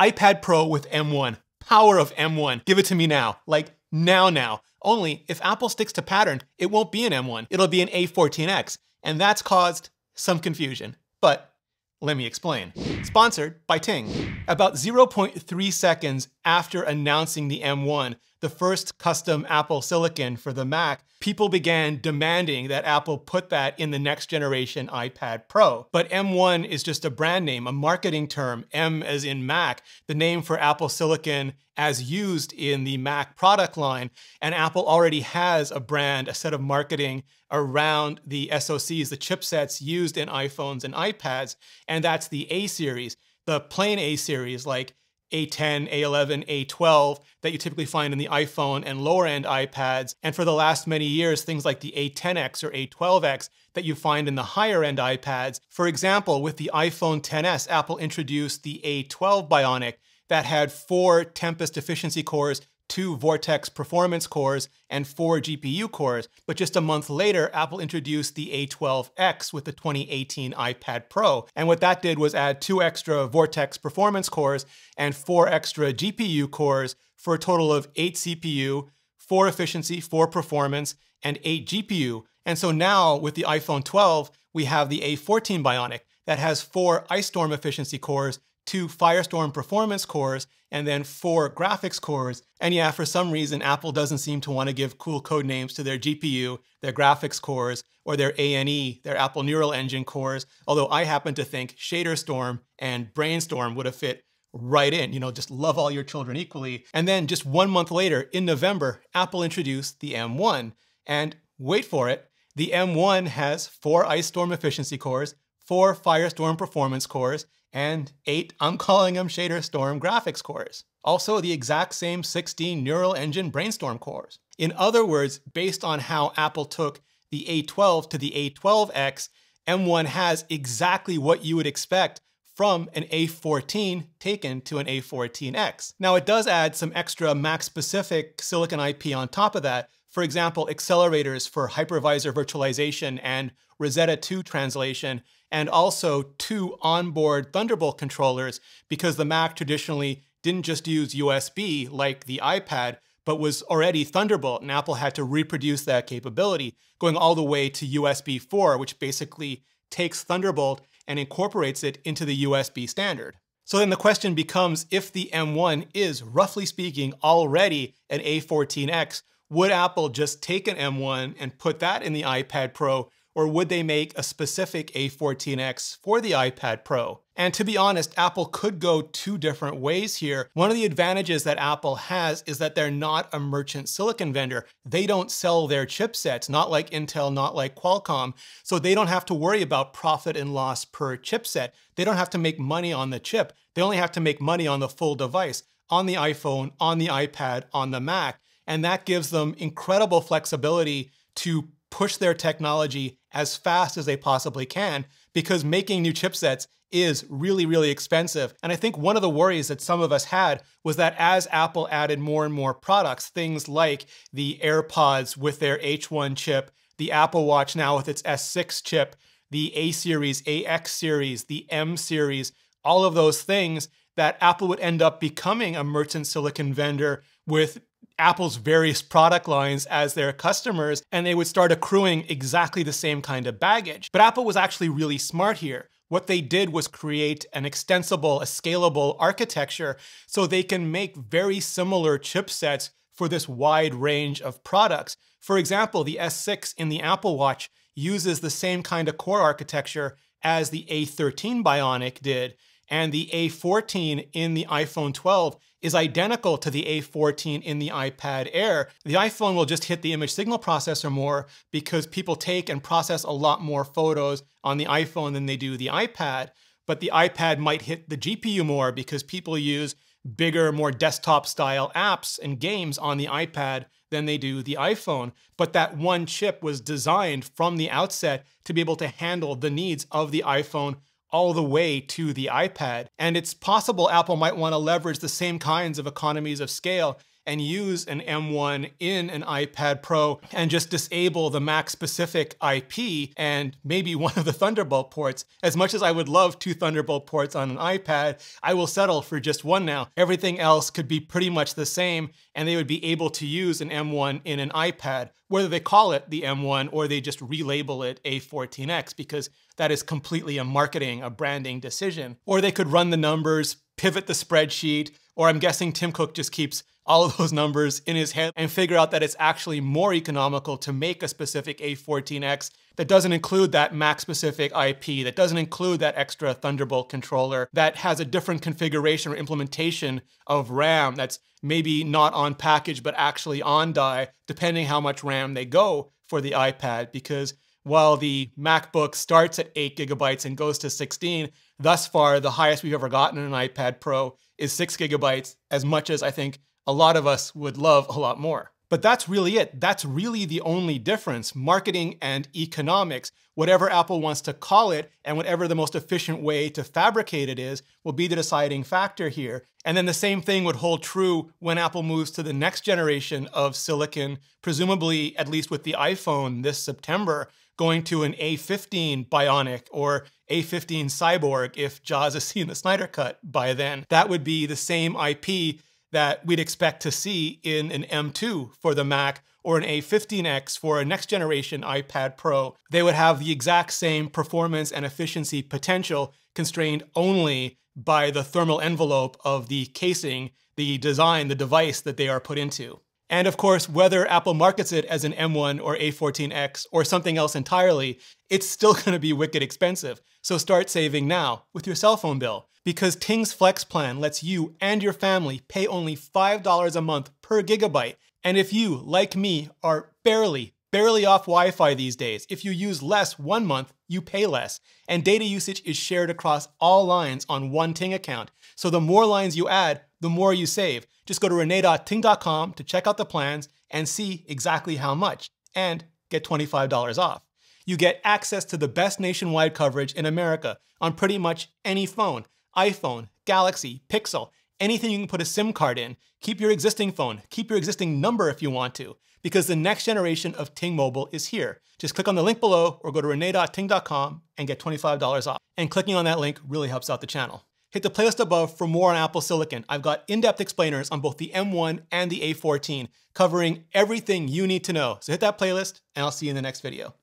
iPad Pro with M1. Power of M1. Give it to me now. Like, now, now. Only if Apple sticks to pattern, it won't be an M1. It'll be an A14X. And that's caused some confusion. But let me explain. Sponsored by Ting about 0.3 seconds after announcing the M1, the first custom Apple silicon for the Mac, people began demanding that Apple put that in the next generation iPad Pro. But M1 is just a brand name, a marketing term, M as in Mac, the name for Apple silicon as used in the Mac product line. And Apple already has a brand, a set of marketing around the SoCs, the chipsets used in iPhones and iPads, and that's the A series the plain A series like A10, A11, A12 that you typically find in the iPhone and lower end iPads. And for the last many years, things like the A10X or A12X that you find in the higher end iPads. For example, with the iPhone 10s, Apple introduced the A12 Bionic that had four Tempest efficiency cores two Vortex performance cores and four GPU cores, but just a month later, Apple introduced the A12X with the 2018 iPad Pro. And what that did was add two extra Vortex performance cores and four extra GPU cores for a total of eight CPU, four efficiency, four performance, and eight GPU. And so now with the iPhone 12, we have the A14 Bionic that has four iStorm efficiency cores two Firestorm performance cores, and then four graphics cores. And yeah, for some reason, Apple doesn't seem to want to give cool code names to their GPU, their graphics cores, or their ANE, their Apple Neural Engine cores, although I happen to think Shaderstorm and Brainstorm would have fit right in, you know, just love all your children equally. And then just one month later, in November, Apple introduced the M1. And wait for it, the M1 has four ice storm efficiency cores, four Firestorm performance cores, and eight, I'm calling them Shader Storm graphics cores. Also the exact same 16 neural engine brainstorm cores. In other words, based on how Apple took the A12 to the A12X, M1 has exactly what you would expect from an A14 taken to an A14X. Now it does add some extra Mac specific silicon IP on top of that, for example, accelerators for hypervisor virtualization and Rosetta 2 translation, and also two onboard Thunderbolt controllers because the Mac traditionally didn't just use USB like the iPad, but was already Thunderbolt, and Apple had to reproduce that capability, going all the way to USB 4, which basically takes Thunderbolt and incorporates it into the USB standard. So then the question becomes if the M1 is, roughly speaking, already an A14X, would Apple just take an M1 and put that in the iPad Pro, or would they make a specific A14X for the iPad Pro? And to be honest, Apple could go two different ways here. One of the advantages that Apple has is that they're not a merchant silicon vendor. They don't sell their chipsets, not like Intel, not like Qualcomm. So they don't have to worry about profit and loss per chipset. They don't have to make money on the chip. They only have to make money on the full device, on the iPhone, on the iPad, on the Mac. And that gives them incredible flexibility to push their technology as fast as they possibly can because making new chipsets is really, really expensive. And I think one of the worries that some of us had was that as Apple added more and more products, things like the AirPods with their H1 chip, the Apple Watch now with its S6 chip, the A series, AX series, the M series, all of those things, that Apple would end up becoming a merchant silicon vendor with Apple's various product lines as their customers, and they would start accruing exactly the same kind of baggage. But Apple was actually really smart here. What they did was create an extensible, a scalable architecture so they can make very similar chipsets for this wide range of products. For example, the S6 in the Apple Watch uses the same kind of core architecture as the A13 Bionic did, and the A14 in the iPhone 12 is identical to the A14 in the iPad Air. The iPhone will just hit the image signal processor more because people take and process a lot more photos on the iPhone than they do the iPad. But the iPad might hit the GPU more because people use bigger, more desktop style apps and games on the iPad than they do the iPhone. But that one chip was designed from the outset to be able to handle the needs of the iPhone all the way to the iPad. And it's possible Apple might want to leverage the same kinds of economies of scale and use an M1 in an iPad Pro and just disable the Mac specific IP and maybe one of the Thunderbolt ports. As much as I would love two Thunderbolt ports on an iPad, I will settle for just one now. Everything else could be pretty much the same and they would be able to use an M1 in an iPad, whether they call it the M1 or they just relabel it A14X because that is completely a marketing, a branding decision. Or they could run the numbers, pivot the spreadsheet, or I'm guessing Tim Cook just keeps all of those numbers in his head and figure out that it's actually more economical to make a specific A14X that doesn't include that Mac specific IP, that doesn't include that extra Thunderbolt controller, that has a different configuration or implementation of RAM that's maybe not on package but actually on die, depending how much RAM they go for the iPad. Because while the MacBook starts at 8 gigabytes and goes to 16, thus far, the highest we've ever gotten in an iPad Pro is 6 gigabytes, as much as I think a lot of us would love a lot more. But that's really it. That's really the only difference marketing and economics. Whatever Apple wants to call it, and whatever the most efficient way to fabricate it is, will be the deciding factor here. And then the same thing would hold true when Apple moves to the next generation of silicon, presumably, at least with the iPhone this September, going to an A15 Bionic or A15 Cyborg if Jaws has seen the Snyder Cut by then. That would be the same IP that we'd expect to see in an M2 for the Mac or an A15X for a next generation iPad Pro. They would have the exact same performance and efficiency potential constrained only by the thermal envelope of the casing, the design, the device that they are put into. And of course, whether Apple markets it as an M1 or A14X or something else entirely, it's still gonna be wicked expensive. So start saving now with your cell phone bill. Because Ting's Flex plan lets you and your family pay only $5 a month per gigabyte. And if you, like me, are barely, barely off Wi Fi these days, if you use less one month, you pay less. And data usage is shared across all lines on one Ting account. So the more lines you add, the more you save. Just go to renee.ting.com to check out the plans and see exactly how much, and get $25 off. You get access to the best nationwide coverage in America on pretty much any phone iPhone, Galaxy, Pixel, anything you can put a SIM card in. Keep your existing phone, keep your existing number if you want to, because the next generation of Ting Mobile is here. Just click on the link below or go to renee.ting.com and get $25 off. And clicking on that link really helps out the channel. Hit the playlist above for more on Apple Silicon. I've got in-depth explainers on both the M1 and the A14 covering everything you need to know. So hit that playlist and I'll see you in the next video.